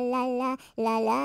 la la la la la